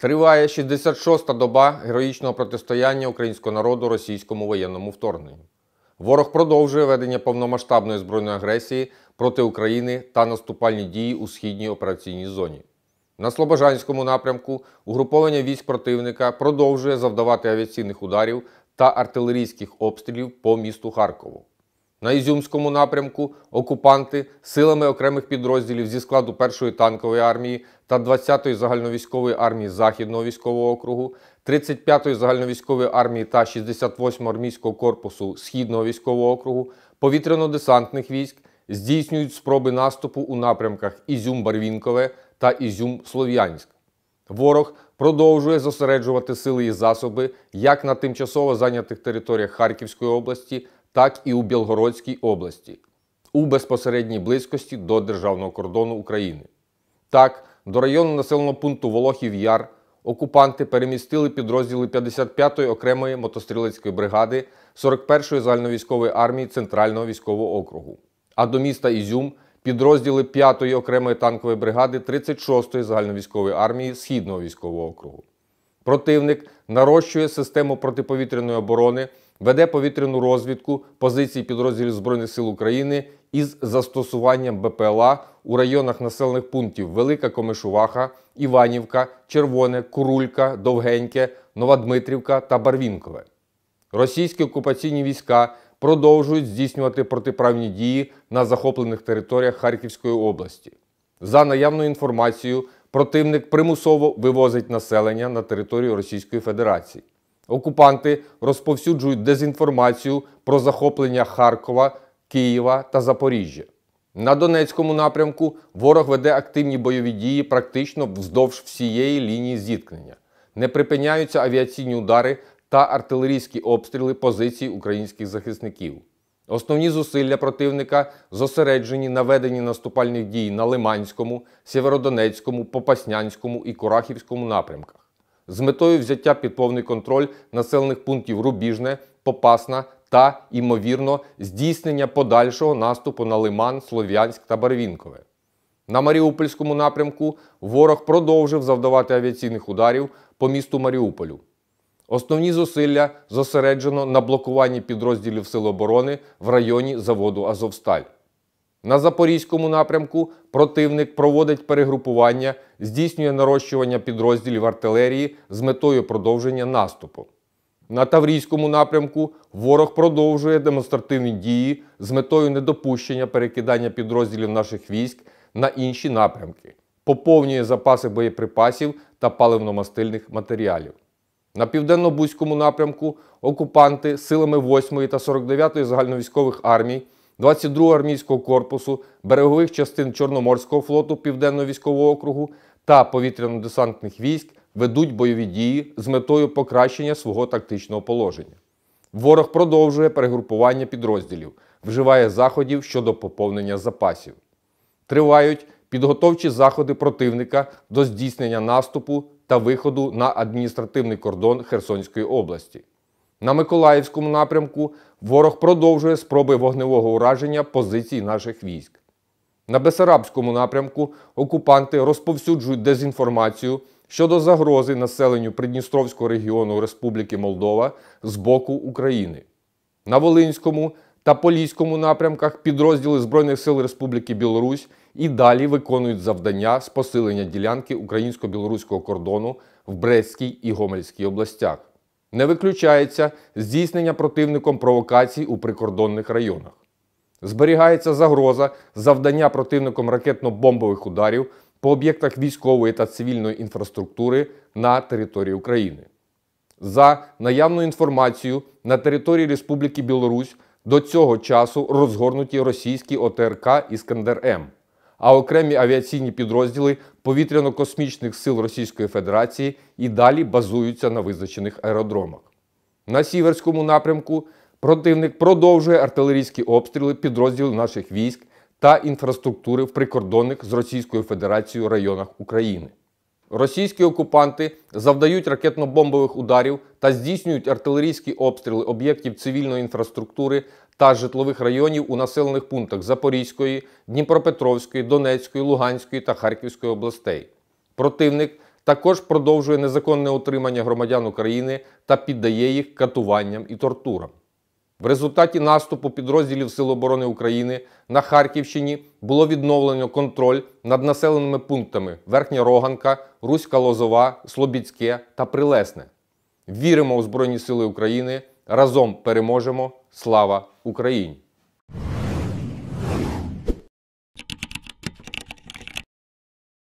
Триває 66-та доба героїчного протистояння українського народу російському воєнному вторгненню. Ворог продовжує ведення повномасштабної збройної агресії проти України та наступальні дії у східній операційній зоні. На Слобожанському напрямку угруповання військ противника продовжує завдавати авіаційних ударів та артилерійських обстрілів по місту Харкову. На Ізюмському напрямку окупанти силами окремих підрозділів зі складу 1-ї танкової армії та 20-ї загальновійськової армії Західного військового округу, 35-ї загальновійськової армії та 68-го армійського корпусу Східного військового округу, повітряно-десантних військ здійснюють спроби наступу у напрямках Ізюм-Барвінкове та Ізюм-Слов'янськ. Ворог продовжує зосереджувати сили і засоби як на тимчасово зайнятих територіях Харківської області так і у Білгородській області у безпосередній близькості до державного кордону України. Так, до району населеного пункту Волохів Яр окупанти перемістили підрозділи 55-ї окремої мотострілецької бригади 41-ї загальновійськової армії Центрального військового округу, а до міста Ізюм підрозділи 5-ї окремої танкової бригади 36-ї загальновійськової армії Східного військового округу. Противник нарощує систему протиповітряної оборони веде повітряну розвідку позицій підрозділів Збройних сил України із застосуванням БПЛА у районах населених пунктів Велика Комишуваха, Іванівка, Червоне, Курулька, Довгеньке, Новодмитрівка та Барвінкове. Російські окупаційні війська продовжують здійснювати протиправні дії на захоплених територіях Харківської області. За наявною інформацією, противник примусово вивозить населення на територію Російської Федерації. Окупанти розповсюджують дезінформацію про захоплення Харкова, Києва та Запоріжжя. На Донецькому напрямку ворог веде активні бойові дії практично вздовж всієї лінії зіткнення. Не припиняються авіаційні удари та артилерійські обстріли позицій українських захисників. Основні зусилля противника зосереджені на веденні наступальних дій на Лиманському, Сєвєродонецькому, Попаснянському і Курахівському напрямках з метою взяття під повний контроль населених пунктів Рубіжне, Попасна та, імовірно, здійснення подальшого наступу на Лиман, Слов'янськ та Барвінкове. На Маріупольському напрямку ворог продовжив завдавати авіаційних ударів по місту Маріуполю. Основні зусилля зосереджено на блокуванні підрозділів Сил оборони в районі заводу Азовсталь. На запорізькому напрямку противник проводить перегрупування, здійснює нарощування підрозділів артилерії з метою продовження наступу. На Таврійському напрямку ворог продовжує демонстративні дії з метою недопущення перекидання підрозділів наших військ на інші напрямки, поповнює запаси боєприпасів та паливно-мастильних матеріалів. На південно-бузькому напрямку окупанти силами 8 ї та 49 ї загальновійськових армій. 22-го армійського корпусу, берегових частин Чорноморського флоту Південного військового округу та повітряно-десантних військ ведуть бойові дії з метою покращення свого тактичного положення. Ворог продовжує перегрупування підрозділів, вживає заходів щодо поповнення запасів. Тривають підготовчі заходи противника до здійснення наступу та виходу на адміністративний кордон Херсонської області. На Миколаївському напрямку ворог продовжує спроби вогневого ураження позицій наших військ. На Бесарабському напрямку окупанти розповсюджують дезінформацію щодо загрози населенню Придністровського регіону Республіки Молдова з боку України. На Волинському та Поліському напрямках підрозділи Збройних сил Республіки Білорусь і далі виконують завдання з посилення ділянки українсько-білоруського кордону в Брестській і Гомельській областях. Не виключається здійснення противником провокацій у прикордонних районах. Зберігається загроза завдання противником ракетно-бомбових ударів по об'єктах військової та цивільної інфраструктури на території України. За наявною інформацією, на території Республіки Білорусь до цього часу розгорнуті російські ОТРК Іскандер М а окремі авіаційні підрозділи повітряно-космічних сил Російської Федерації і далі базуються на визначених аеродромах. На сіверському напрямку противник продовжує артилерійські обстріли підрозділів наших військ та інфраструктури в прикордонних з Російською Федерацією районах України. Російські окупанти завдають ракетно-бомбових ударів та здійснюють артилерійські обстріли об'єктів цивільної інфраструктури та житлових районів у населених пунктах Запорізької, Дніпропетровської, Донецької, Луганської та Харківської областей. Противник також продовжує незаконне утримання громадян України та піддає їх катуванням і тортурам. В результаті наступу підрозділів Сил оборони України на Харківщині було відновлено контроль над населеними пунктами Верхня Роганка, Руська Лозова, Слобідське та Прилесне. Віримо у Збройні Сили України. Разом переможемо! Слава Україні!